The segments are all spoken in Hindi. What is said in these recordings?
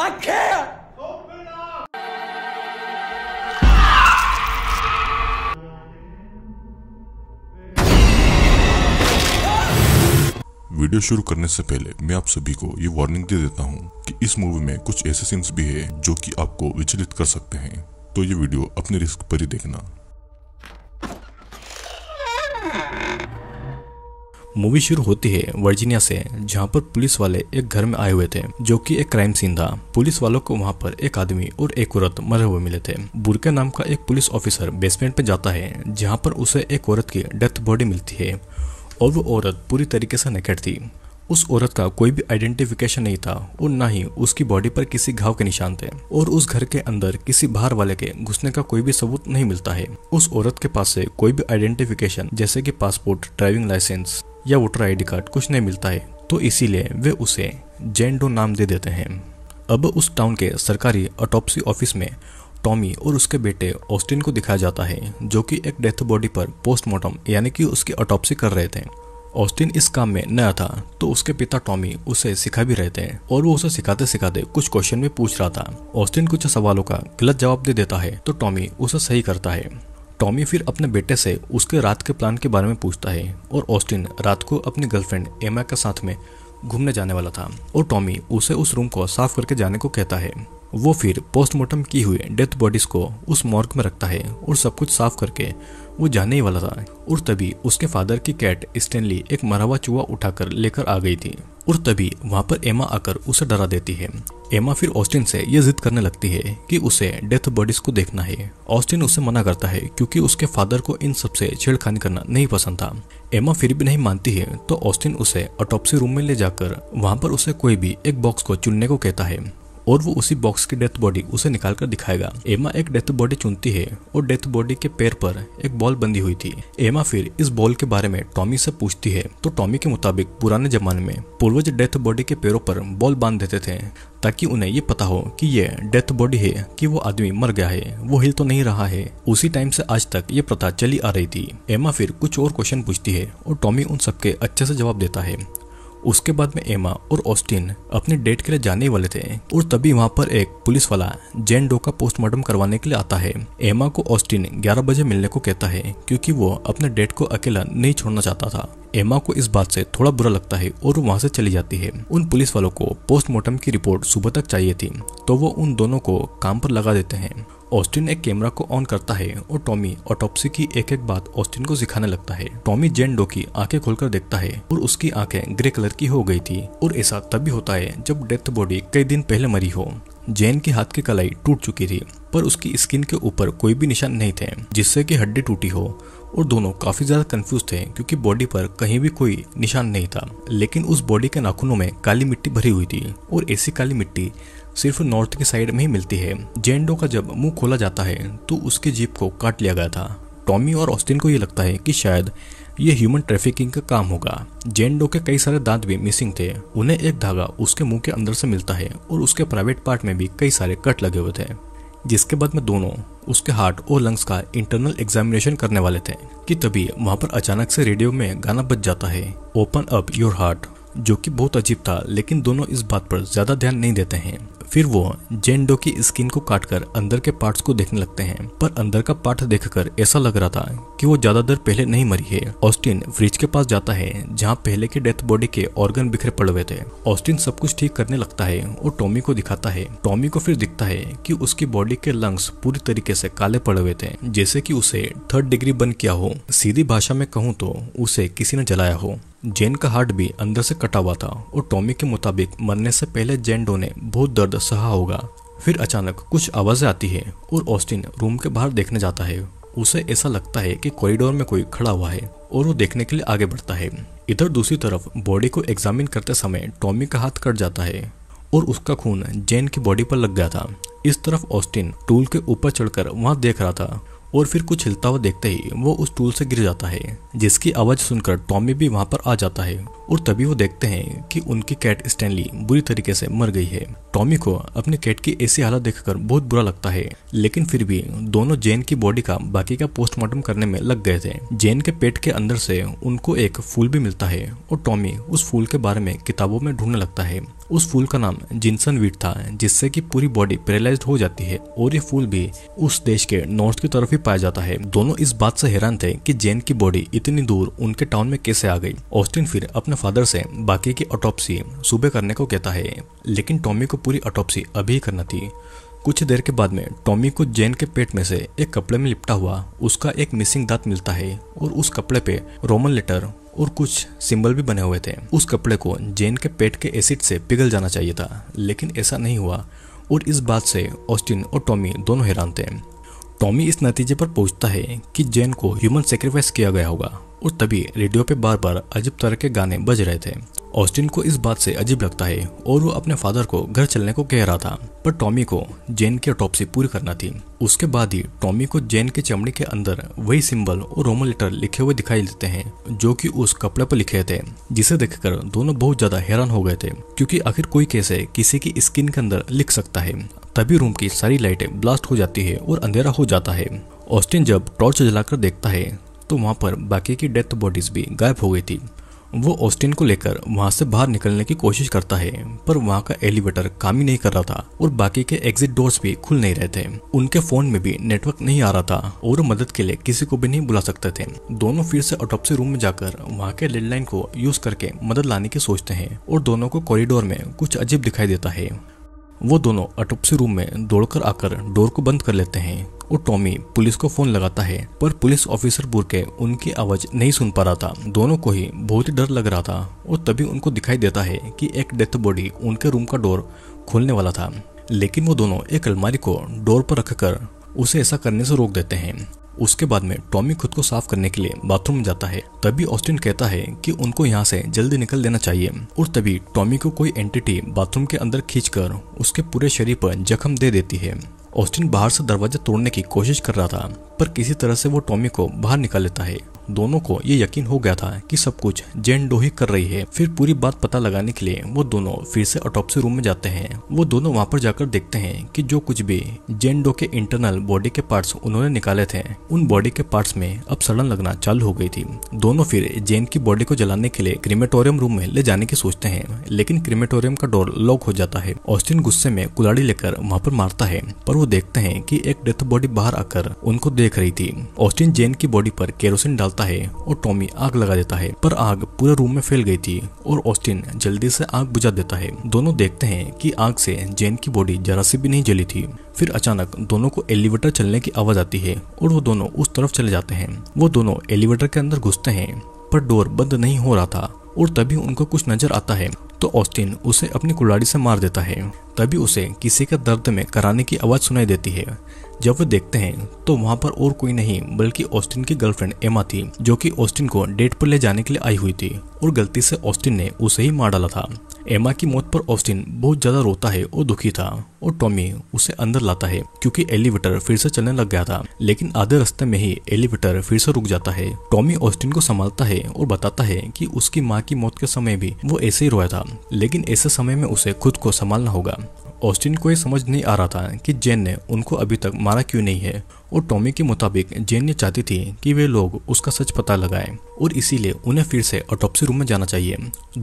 I can't! वीडियो शुरू करने से पहले मैं आप सभी को ये वार्निंग दे देता हूँ कि इस मूवी में कुछ ऐसे सीन्स भी है जो कि आपको विचलित कर सकते हैं तो ये वीडियो अपने रिस्क पर ही देखना मूवी शुरू होती है वर्जीनिया से जहाँ पर पुलिस वाले एक घर में आए हुए थे जो कि एक क्राइम सीन था पुलिस वालों को वहाँ पर एक आदमी और एक औरत मरे हुए मिले थे बुरके नाम का एक पुलिस ऑफिसर बेसमेंट पे जाता है जहाँ पर उसे एक औरत की डेथ बॉडी मिलती है और वो औरत पूरी तरीके से नकेट थी उस औरत का कोई भी आइडेंटिफिकेशन नहीं था और ना ही उसकी बॉडी पर किसी घाव के निशान थे और उस घर के अंदर किसी बाहर वाले के घुसने का कोई भी सबूत नहीं मिलता है उस औरत के पास से कोई भी आइडेंटिफिकेशन जैसे कि पासपोर्ट ड्राइविंग लाइसेंस या वोटर आईडी कार्ड कुछ नहीं मिलता है तो इसीलिए वे उसे जेंडो नाम दे देते हैं अब उस टाउन के सरकारी ऑटोपसी ऑफिस में टॉमी और उसके बेटे ऑस्टिन को दिखाया जाता है जो कि एक डेथ बॉडी पर पोस्टमार्टम यानी कि उसकी अटोपसी कर रहे थे ऑस्टिन इस काम में नया था तो उसके पिता टॉमी उसे सिखा भी रहे थे और वो उसे सिखाते सिखाते कुछ क्वेश्चन में पूछ रहा था ऑस्टिन कुछ सवालों का गलत जवाब दे देता है तो टॉमी उसे सही करता है टॉमी फिर अपने बेटे से उसके रात के प्लान के बारे में पूछता है और ऑस्टिन रात को अपनी गर्लफ्रेंड एमा के साथ में घूमने जाने वाला था और टॉमी उसे उस रूम को साफ करके जाने को कहता है वो फिर पोस्टमार्टम की हुई डेथ बॉडीज को उस मॉर्ग में रखता है और सब कुछ साफ करके वो जाने ही वाला था और तभी उसके फादर की कैट स्टेनली एक मरावा चूहा उठाकर लेकर आ गई थी और तभी वहां पर एमा आकर उसे डरा देती है एमा फिर ऑस्टिन से यह जिद करने लगती है कि उसे डेथ बॉडीज को देखना है ऑस्टिन उसे मना करता है क्योंकि उसके फादर को इन सबसे छेड़खानी करना नहीं पसंद था एमा फिर भी नहीं मानती है तो ऑस्टिन उसे ऑटोपसी रूम में ले जाकर वहां पर उसे कोई भी एक बॉक्स को चुनने को कहता है और वो उसी बॉक्स की डेथ बॉडी उसे निकाल कर दिखाएगा एमा एक डेथ बॉडी चुनती है और डेथ बॉडी के पैर पर एक बॉल बंदी हुई थी एमा फिर इस बॉल के बारे में टॉमी से पूछती है तो टॉमी के मुताबिक पुराने जमाने में पूर्वज डेथ बॉडी के पैरों पर बॉल बांध देते थे ताकि उन्हें ये पता हो कि ये डेथ बॉडी है कि वो आदमी मर गया है वो हिल तो नहीं रहा है उसी टाइम से आज तक ये प्रथा चली आ रही थी एमा फिर कुछ और क्वेश्चन पूछती है और टॉमी उन सबके अच्छे से जवाब देता है उसके बाद में एमा और ऑस्टिन अपने डेट के लिए जाने वाले थे और तभी वहाँ पर एक पुलिस वाला जेन डो का पोस्टमार्टम करवाने के लिए आता है एमा को ऑस्टिन 11 बजे मिलने को कहता है क्योंकि वो अपने डेट को अकेला नहीं छोड़ना चाहता था एमा को इस बात से थोड़ा बुरा लगता है और वहाँ से चली जाती है उन पुलिस वालों को पोस्टमार्टम की रिपोर्ट सुबह तक चाहिए थी तो वो उन दोनों को काम पर लगा देते हैं ऑस्टिन एक कैमरा को ऑन करता है और टॉमी ऑटोपसी की एक एक बात ऑस्टिन को सिखाने लगता है टॉमी जेन डो की आंखें खोलकर देखता है और उसकी आंखें ग्रे कलर की हो गई थी और ऐसा तभी होता है जब डेथ बॉडी कई दिन पहले मरी हो जेन के हाथ की कलाई टूट चुकी थी पर उसकी स्किन के ऊपर कोई भी निशान नहीं थे जिससे की हड्डी टूटी हो और दोनों काफ़ी ज़्यादा कंफ्यूज थे क्योंकि बॉडी पर कहीं भी कोई निशान नहीं था लेकिन उस बॉडी के नाखूनों में काली मिट्टी भरी हुई थी और ऐसी काली मिट्टी सिर्फ नॉर्थ की साइड में ही मिलती है जेंडो का जब मुंह खोला जाता है तो उसकी जीप को काट लिया गया था टॉमी और ऑस्टिन को ये लगता है कि शायद ये ह्यूमन ट्रैफिकिंग का काम होगा जेंडो के कई सारे दांत भी मिसिंग थे उन्हें एक धागा उसके मुंह के अंदर से मिलता है और उसके प्राइवेट पार्ट में भी कई सारे कट लगे हुए थे जिसके बाद में दोनों उसके हार्ट और लंग्स का इंटरनल एग्जामिनेशन करने वाले थे कि तभी वहां पर अचानक से रेडियो में गाना बज जाता है ओपन अप योर हार्ट जो कि बहुत अजीब था लेकिन दोनों इस बात पर ज़्यादा ध्यान नहीं देते हैं फिर वो जेंडो की स्किन को काटकर अंदर के पार्ट्स को देखने लगते हैं पर अंदर का पार्ट देखकर ऐसा लग रहा था कि वो देर पहले नहीं मरी है ऑस्टिन फ्रिज के पास जाता है जहाँ पहले के डेथ बॉडी के ऑर्गन बिखरे पड़ हुए थे ऑस्टिन सब कुछ ठीक करने लगता है और टॉमी को दिखाता है टॉमी को फिर दिखता है की उसकी बॉडी के लंग्स पूरी तरीके से काले पड़े हुए थे जैसे की उसे थर्ड डिग्री बन किया हो सीधी भाषा में कहूँ तो उसे किसी ने जलाया हो जेन का हार्ट भी अंदर से कटा हुआ था और टॉमी के मुताबिक मरने से पहले जेन डो ने बहुत दर्द सहा होगा फिर अचानक कुछ आवाज़ें आती है और ऑस्टिन रूम के बाहर देखने जाता है उसे ऐसा लगता है कि कॉरिडोर में कोई खड़ा हुआ है और वो देखने के लिए आगे बढ़ता है इधर दूसरी तरफ बॉडी को एग्जामिन करते समय टॉमी का हाथ कट जाता है और उसका खून जेन की बॉडी पर लग गया था इस तरफ ऑस्टिन टूल के ऊपर चढ़कर वहां देख रहा था और फिर कुछ हिलता हुआ देखते ही वो उस टूल से गिर जाता है जिसकी आवाज़ सुनकर टॉमी भी वहाँ पर आ जाता है और तभी वो देखते हैं कि उनकी कैट स्टैनली बुरी तरीके से मर गई है टॉमी को अपने कैट की ऐसी हालत देखकर बहुत बुरा लगता है लेकिन फिर भी दोनों जेन की बॉडी का बाकी का पोस्टमार्टम करने में लग गए थे जेन के पेट के अंदर से उनको एक फूल भी मिलता है और टॉमी उस फूल के बारे में किताबों में ढूंढने लगता है उस फूल का नाम जिनसन वीट था जिससे कि पूरी बॉडी पेरालाइज हो जाती है और ये फूल भी उस देश के नॉर्थ की तरफ ही पाया जाता है दोनों इस बात से हैरान थे कि जेन की बॉडी इतनी दूर उनके टाउन में कैसे आ गई ऑस्टिन फिर अपने फादर से बाकी की ऑटोपसी सुबह करने को कहता है लेकिन टॉमी को पूरी ऑटोपसी अभी करना थी कुछ देर के बाद में टॉमी को जेन के पेट में से एक कपड़े में लिपटा हुआ उसका एक मिसिंग दांत मिलता है और उस कपड़े पे रोमन लेटर और कुछ सिंबल भी बने हुए थे उस कपड़े को जेन के पेट के एसिड से पिघल जाना चाहिए था लेकिन ऐसा नहीं हुआ और इस बात से ऑस्टिन और टॉमी दोनों हैरान थे टॉमी इस नतीजे पर पहुंचता है कि जेन को ह्यूमन सेक्रीफाइस किया गया होगा और तभी रेडियो पे बार बार अजीब तरह के गाने बज रहे थे ऑस्टिन को इस बात से अजीब लगता है और वो अपने फादर को घर चलने को कह रहा था पर टॉमी को जेन की अटोपसी पूरी करना थी उसके बाद ही टॉमी को जेन के चमड़ी के अंदर वही सिंबल और रोमन लेटर लिखे हुए दिखाई देते हैं जो कि उस कपड़े पर लिखे थे जिसे देखकर दोनों बहुत ज्यादा हैरान हो गए थे क्योंकि आखिर कोई कैसे किसी की स्किन के अंदर लिख सकता है तभी रूम की सारी लाइटें ब्लास्ट हो जाती है और अंधेरा हो जाता है ऑस्टिन जब टॉर्च जलाकर देखता है तो वहाँ पर बाकी की डेथ बॉडीज़ भी गायब हो गई थी वो ऑस्टिन को लेकर वहाँ से बाहर निकलने की कोशिश करता है पर वहाँ का एलिवेटर काम ही नहीं कर रहा था और बाकी के एग्जिट डोर्स भी खुल नहीं रहे थे उनके फोन में भी नेटवर्क नहीं आ रहा था और मदद के लिए किसी को भी नहीं बुला सकते थे दोनों फिर से ऑटोपसी रूम में जाकर वहाँ के लैंडलाइन को यूज करके मदद लाने की सोचते है और दोनों को कॉरिडोर में कुछ अजीब दिखाई देता है वो दोनों ऑटोपसी रूम में दौड़कर आकर डोर को बंद कर लेते हैं और टॉमी पुलिस को फोन लगाता है पर पुलिस ऑफिसर बुरके उनकी आवाज नहीं सुन पा रहा था दोनों को ही बहुत ही डर लग रहा था और तभी उनको दिखाई देता है कि एक डेथ बॉडी उनके रूम का डोर खोलने वाला था लेकिन वो दोनों एक अलमारी को डोर पर रखकर उसे ऐसा करने से रोक देते हैं उसके बाद में टॉमी खुद को साफ करने के लिए बाथरूम में जाता है तभी ऑस्टिन कहता है कि उनको यहाँ से जल्दी निकल देना चाहिए और तभी टॉमी को कोई एंटिटी बाथरूम के अंदर खींचकर उसके पूरे शरीर पर जख्म दे देती है ऑस्टिन बाहर से दरवाजा तोड़ने की कोशिश कर रहा था पर किसी तरह से वो टॉमी को बाहर निकाल लेता है दोनों को ये यकीन हो गया था कि सब कुछ जेन डो ही कर रही है फिर पूरी बात पता लगाने के लिए वो दोनों फिर से ऑटोप्सी रूम में जाते हैं वो दोनों वहाँ पर जाकर देखते हैं कि जो कुछ भी जेन डो के इंटरनल बॉडी के पार्ट्स उन्होंने निकाले थे उन बॉडी के पार्ट्स में अब सड़न लगना चालू हो गई थी दोनों फिर जेन की बॉडी को जलाने के लिए क्रिमेटोरियम रूम में ले जाने की सोचते हैं लेकिन क्रिमेटोरियम का डोर लॉक हो जाता है ऑस्टिन गुस्से में कुलाड़ी लेकर वहाँ पर मारता है पर वो देखते हैं कि एक डेथ बॉडी बाहर आकर उनको देख रही थी ऑस्टिन जेन की बॉडी पर केरोसिन डालते करता है और टॉमी आग लगा देता है पर आग पूरे रूम में फैल गई थी और ऑस्टिन जल्दी से आग बुझा देता है दोनों देखते हैं कि आग से जेन की बॉडी जरा सी भी नहीं जली थी फिर अचानक दोनों को एलिवेटर चलने की आवाज आती है और वो दोनों उस तरफ चले जाते हैं वो दोनों एलिवेटर के अंदर घुसते हैं पर डोर बंद नहीं हो रहा था और तभी उनको कुछ नजर आता है तो ऑस्टिन उसे अपनी कुल्हाड़ी से मार देता है तभी उसे किसी के दर्द में कराने की आवाज़ सुनाई देती है जब वे देखते हैं तो वहाँ पर और कोई नहीं बल्कि ऑस्टिन की गर्लफ्रेंड एमा थी जो कि ऑस्टिन को डेट पर ले जाने के लिए आई हुई थी और गलती से ऑस्टिन ने उसे ही मार डाला था एमा की मौत पर ऑस्टिन बहुत ज्यादा रोता है और दुखी था और टॉमी उसे अंदर लाता है क्योंकि एलिवेटर फिर से चलने लग गया था लेकिन आधे रास्ते में ही एलिवेटर फिर से रुक जाता है टॉमी ऑस्टिन को संभालता है और बताता है कि उसकी माँ की मौत के समय भी वो ऐसे ही रोया था लेकिन ऐसे समय में उसे खुद को संभालना होगा ऑस्टिन को यह समझ नहीं आ रहा था कि जेन ने उनको अभी तक मारा क्यों नहीं है और टॉमी के मुताबिक जेन ये चाहती थी कि वे लोग उसका सच पता लगाएं और इसीलिए उन्हें फिर से ऑटोप्सी रूम में जाना चाहिए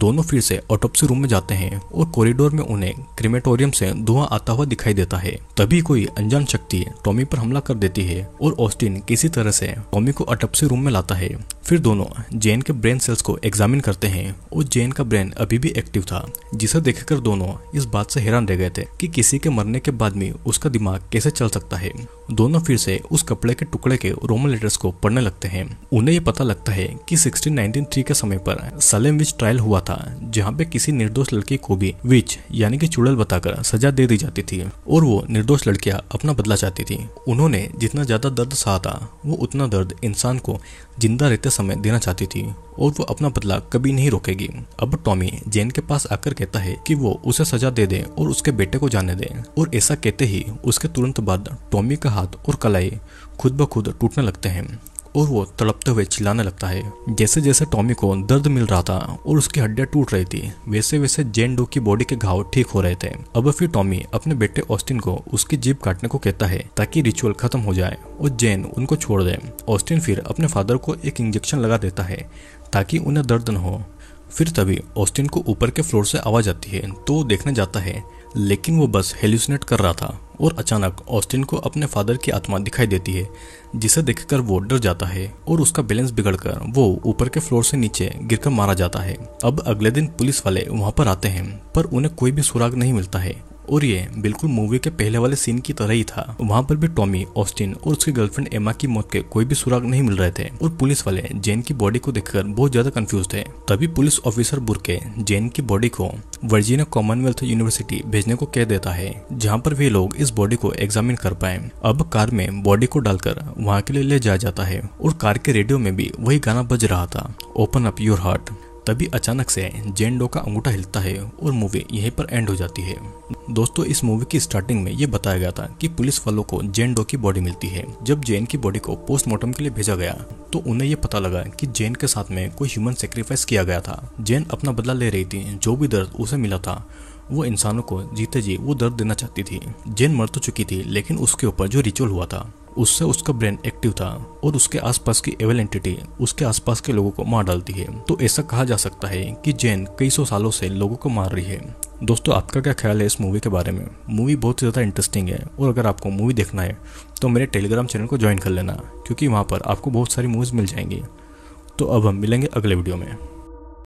दोनों फिर से ऑटोप्सी रूम में जाते हैं और कॉरिडोर में उन्हें क्रिमेटोरियम से धुआं आता हुआ दिखाई देता है तभी कोई अनजान शक्ति टॉमी पर हमला कर देती है और ऑस्टिन किसी तरह से टॉमी को ऑटोप्सी रूम में लाता है फिर दोनों जेन के ब्रेन सेल्स को एग्जामिन करते हैं और जेन का ब्रेन अभी भी एक्टिव था जिसे देखकर दोनों इस बात से हैरान रह गए थे कि किसी के मरने के बाद भी उसका दिमाग कैसे चल सकता है दोनों फिर से वाले उस कपड़े के टुकड़े के रोमन लेटर्स को पढ़ने लगते हैं उन्हें ये पता लगता है कि 1693 के समय पर सलेम विच ट्रायल हुआ था जहाँ पे किसी निर्दोष लड़की को भी विच यानी कि चुड़ल बताकर सजा दे दी जाती थी और वो निर्दोष लड़कियाँ अपना बदला चाहती थी उन्होंने जितना ज्यादा दर्द सहा था वो उतना दर्द इंसान को जिंदा रहते समय देना चाहती थी और वो अपना बदला कभी नहीं रोकेगी अब टॉमी जेन के पास आकर कहता है कि वो उसे सजा दे दे और उसके बेटे को जाने दे और ऐसा कहते ही उसके तुरंत बाद टॉमी का हाथ और कलाई कड़े खुद ब खुद टूटने लगते हैं और वो तड़पते हुए चिल्लाने लगता है जैसे जैसे टॉमी को दर्द मिल रहा था और उसकी हड्डियां टूट रही थी वैसे वैसे जेन डो की बॉडी के घाव ठीक हो रहे थे अब फिर टॉमी अपने बेटे ऑस्टिन को उसकी जीप काटने को कहता है ताकि रिचुअल खत्म हो जाए और जेन उनको छोड़ दे ऑस्टिन फिर अपने फादर को एक इंजेक्शन लगा देता है ताकि उन्हें दर्द न हो फिर तभी ऑस्टिन को ऊपर के फ्लोर से आवाज आती है तो देखने जाता है लेकिन वो बस हेल्यूसिनेट कर रहा था और अचानक ऑस्टिन को अपने फादर की आत्मा दिखाई देती है जिसे देखकर वो डर जाता है और उसका बैलेंस बिगड़कर वो ऊपर के फ्लोर से नीचे गिरकर मारा जाता है अब अगले दिन पुलिस वाले वहां पर आते हैं पर उन्हें कोई भी सुराग नहीं मिलता है और ये बिल्कुल मूवी के पहले वाले सीन की तरह ही था वहाँ पर भी टॉमी ऑस्टिन और उसकी गर्लफ्रेंड एमा की मौत के कोई भी सुराग नहीं मिल रहे थे और पुलिस वाले जेन की बॉडी को देखकर बहुत ज्यादा कंफ्यूज थे तभी पुलिस ऑफिसर बुरके जेन की बॉडी को वर्जीनिया कॉमनवेल्थ यूनिवर्सिटी भेजने को कह देता है जहाँ पर वे लोग इस बॉडी को एग्जामिन कर पाए अब कार में बॉडी को डालकर वहाँ के लिए ले जाया जाता है और कार के रेडियो में भी वही गाना बज रहा था ओपन अप योर हार्ट तभी अचानक से जेन डो का अंगूठा हिलता है और मूवी यहीं पर एंड हो जाती है दोस्तों इस मूवी की स्टार्टिंग में ये बताया गया था कि पुलिस वालों को जेन डो की बॉडी मिलती है जब जेन की बॉडी को पोस्टमार्टम के लिए भेजा गया तो उन्हें यह पता लगा कि जेन के साथ में कोई ह्यूमन सेक्रीफाइस किया गया था जेन अपना बदला ले रही थी जो भी दर्द उसे मिला था वो इंसानों को जीते जी वो दर्द देना चाहती थी जेन मर तो चुकी थी लेकिन उसके ऊपर जो रिचुअल हुआ था उससे उसका ब्रेन एक्टिव था और उसके आसपास की एवल एंटिटी उसके आसपास के लोगों को मार डालती है तो ऐसा कहा जा सकता है कि जैन कई सौ सालों से लोगों को मार रही है दोस्तों आपका क्या ख्याल है इस मूवी के बारे में मूवी बहुत ही ज़्यादा इंटरेस्टिंग है और अगर आपको मूवी देखना है तो मेरे टेलीग्राम चैनल को ज्वाइन कर लेना क्योंकि वहाँ पर आपको बहुत सारी मूवीज़ मिल जाएंगी तो अब हम मिलेंगे अगले वीडियो में